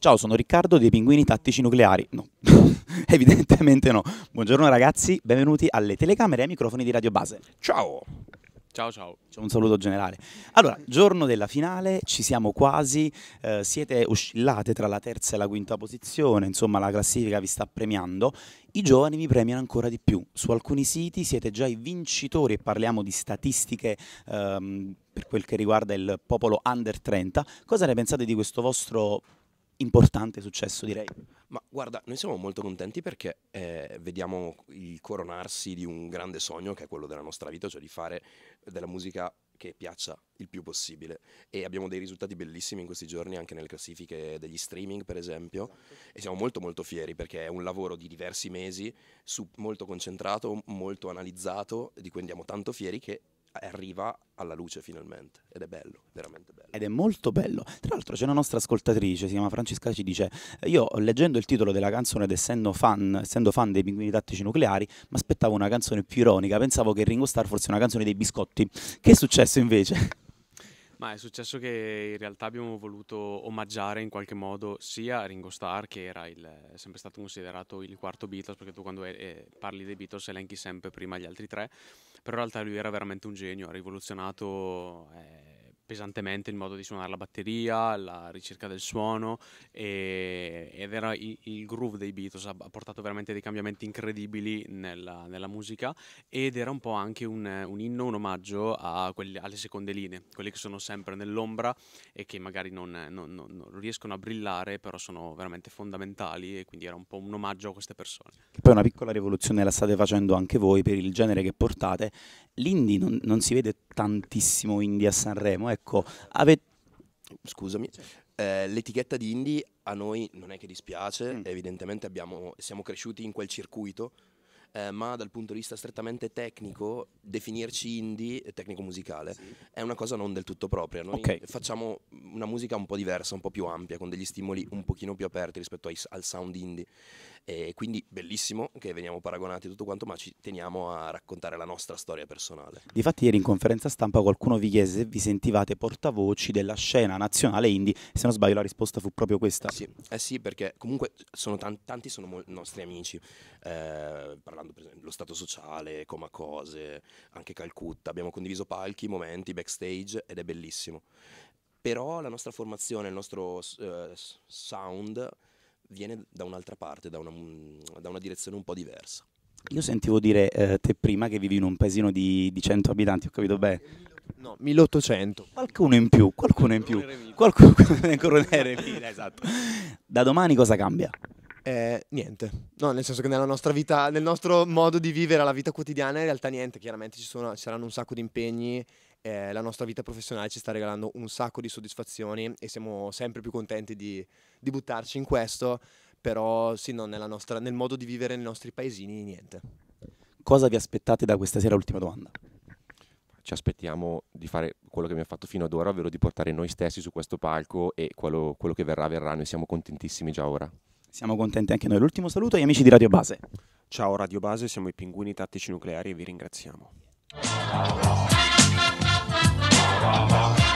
Ciao, sono Riccardo dei Pinguini Tattici Nucleari. No, evidentemente no. Buongiorno ragazzi, benvenuti alle telecamere e ai microfoni di Radio Base. Ciao! Ciao ciao. Un saluto generale. Allora, giorno della finale, ci siamo quasi, eh, siete oscillate tra la terza e la quinta posizione, insomma la classifica vi sta premiando, i giovani vi premiano ancora di più. Su alcuni siti siete già i vincitori e parliamo di statistiche ehm, per quel che riguarda il popolo under 30. Cosa ne pensate di questo vostro importante successo, direi. Ma guarda, noi siamo molto contenti perché eh, vediamo il coronarsi di un grande sogno che è quello della nostra vita, cioè di fare della musica che piaccia il più possibile e abbiamo dei risultati bellissimi in questi giorni anche nelle classifiche degli streaming per esempio esatto. e siamo molto molto fieri perché è un lavoro di diversi mesi su, molto concentrato, molto analizzato di cui andiamo tanto fieri che arriva alla luce finalmente ed è bello, veramente bello. Ed è molto bello. Tra l'altro c'è una nostra ascoltatrice, si chiama Francesca, ci dice io leggendo il titolo della canzone ed essendo fan, essendo fan dei pinguini tattici nucleari mi aspettavo una canzone più ironica, pensavo che Ringo Starr fosse una canzone dei biscotti. Che è successo invece? Ma è successo che in realtà abbiamo voluto omaggiare in qualche modo sia Ringo Starr, che era il, sempre stato considerato il quarto Beatles, perché tu quando eh, parli dei Beatles elenchi sempre prima gli altri tre, però in realtà lui era veramente un genio, ha rivoluzionato... Eh, pesantemente il modo di suonare la batteria, la ricerca del suono e, ed era il, il, groove dei Beatles, ha portato veramente dei cambiamenti incredibili nella, nella musica ed era un po' anche un, un inno, un omaggio quelli, alle seconde linee, quelle che sono sempre nell'ombra e che magari non, non, non, non, riescono a brillare però sono veramente fondamentali e quindi era un po' un omaggio a queste persone. Che poi una piccola rivoluzione la state facendo anche voi per il genere che portate, l'indie non si vede tantissimo indie a Sanremo. Ecco, avete... Scusami. Eh, l'etichetta di indie a noi non è che dispiace, mm. evidentemente abbiamo, siamo cresciuti in quel circuito, eh, ma dal punto di vista strettamente tecnico, definirci indie, tecnico musicale, sì. è una cosa non del tutto propria. Noi okay. facciamo una musica un po' diversa, un po' più ampia, con degli stimoli un pochino più aperti rispetto ai, al sound indie. E quindi bellissimo che veniamo paragonati tutto quanto, ma ci teniamo a raccontare la nostra storia personale. Difatti ieri in conferenza stampa qualcuno vi chiese se vi sentivate portavoci della scena nazionale indie, se non sbaglio la risposta fu proprio questa. Eh sì, eh sì perché comunque sono tanti, tanti sono mo- nostri amici, eh, parlando per esempio dello Stato Sociale, Comacose, anche Calcutta, abbiamo condiviso palchi, momenti, backstage ed è bellissimo. Però la nostra formazione, il nostro eh, sound viene da un'altra parte, da una, mm, da una direzione un po' diversa. Io sentivo dire eh, te prima che vivi in un paesino di, di 100 abitanti, ho capito bene. No, 1800. Qualcuno in più, qualcuno in più. Qualcuno in Mila, esatto. Da domani cosa cambia? Eh, niente. No, nel senso che nella nostra vita, nel nostro modo di vivere la vita quotidiana, in realtà niente. Chiaramente ci, sono, ci saranno un sacco di impegni eh, la nostra vita professionale ci sta regalando un sacco di soddisfazioni e siamo sempre più contenti di, di buttarci in questo, però sì, no, nostra, nel modo di vivere nei nostri paesini niente. Cosa vi aspettate da questa sera? Ultima domanda ci aspettiamo di fare quello che abbiamo fatto fino ad ora, ovvero di portare noi stessi su questo palco e quello, quello che verrà verrà, noi siamo contentissimi già ora. Siamo contenti anche noi. L'ultimo saluto agli amici di Radio Base. Ciao Radio Base, siamo i Pinguini Tattici Nucleari e vi ringraziamo. ba.